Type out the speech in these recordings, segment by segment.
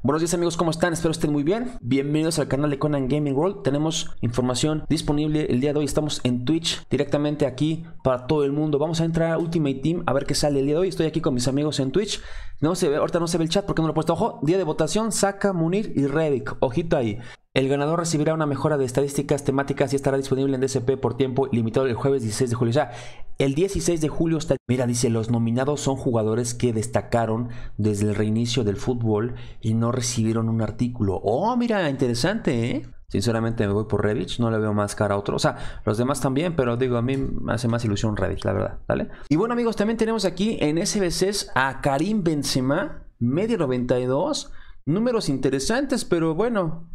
Buenos días amigos, ¿cómo están? Espero estén muy bien. Bienvenidos al canal de Conan Gaming World. Tenemos información disponible el día de hoy. Estamos en Twitch directamente aquí para todo el mundo. Vamos a entrar a Ultimate Team a ver qué sale el día de hoy. Estoy aquí con mis amigos en Twitch. No se ve, ahorita no se ve el chat porque no lo he puesto. Ojo, día de votación, Saca Munir y Revic. Ojito ahí. El ganador recibirá una mejora de estadísticas temáticas y estará disponible en DCP por tiempo limitado el jueves 16 de julio. El 16 de julio está... Mira, dice, los nominados son jugadores que destacaron desde el reinicio del fútbol y no recibieron un artículo. Oh, mira, interesante, ¿eh? Sinceramente me voy por Revich, no le veo más cara a otro. O sea, los demás también, pero digo, a mí me hace más ilusión Revich, la verdad, ¿vale? Y bueno amigos, también tenemos aquí en SBCs a Karim Benzema, medio 92. Números interesantes, pero bueno,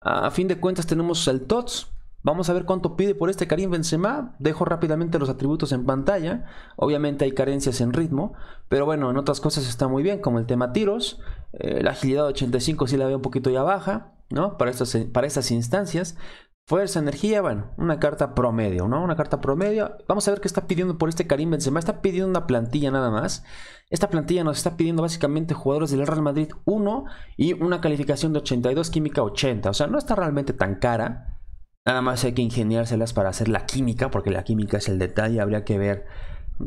a fin de cuentas tenemos al TOTS, Vamos a ver cuánto pide por este Karim Benzema. Dejo rápidamente los atributos en pantalla. Obviamente hay carencias en ritmo, pero bueno, en otras cosas está muy bien, como el tema tiros. Eh, la agilidad 85 sí la veo un poquito ya baja, ¿no? Para, para estas instancias. Fuerza, energía, bueno, una carta promedio, ¿no? Una carta promedio. Vamos a ver qué está pidiendo por este Karim Benzema. Está pidiendo una plantilla nada más. Esta plantilla nos está pidiendo básicamente jugadores del Real Madrid 1 y una calificación de 82, química 80. O sea, no está realmente tan cara. Nada más hay que ingeniárselas para hacer la química, porque la química es el detalle, habría que ver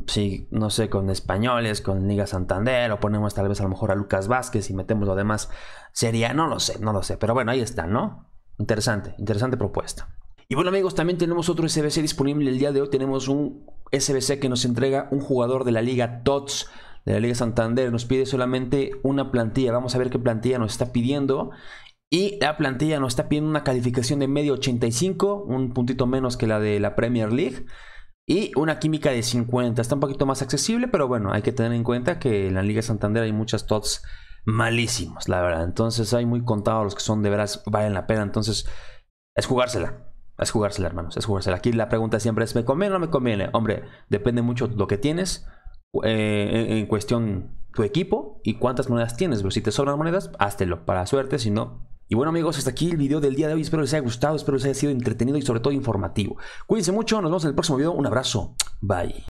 si, no sé, con españoles, con Liga Santander, o ponemos tal vez a lo mejor a Lucas Vázquez y metemos lo demás, sería, no lo sé, no lo sé, pero bueno, ahí está, ¿no? Interesante, interesante propuesta. Y bueno amigos, también tenemos otro SBC disponible el día de hoy, tenemos un SBC que nos entrega un jugador de la Liga TOTS, de la Liga Santander, nos pide solamente una plantilla, vamos a ver qué plantilla nos está pidiendo y la plantilla nos está pidiendo una calificación de medio 85, un puntito menos que la de la Premier League. Y una química de 50. Está un poquito más accesible, pero bueno, hay que tener en cuenta que en la Liga Santander hay muchas tots malísimos, la verdad. Entonces hay muy contados los que son de veras, valen la pena. Entonces, es jugársela. Es jugársela, hermanos. Es jugársela. Aquí la pregunta siempre es, ¿me conviene o no me conviene? Hombre, depende mucho de lo que tienes. Eh, en cuestión tu equipo y cuántas monedas tienes. Pero si te sobran monedas, háztelo. Para suerte, si no, y bueno amigos, hasta aquí el video del día de hoy. Espero les haya gustado, espero les haya sido entretenido y sobre todo informativo. Cuídense mucho, nos vemos en el próximo video. Un abrazo, bye.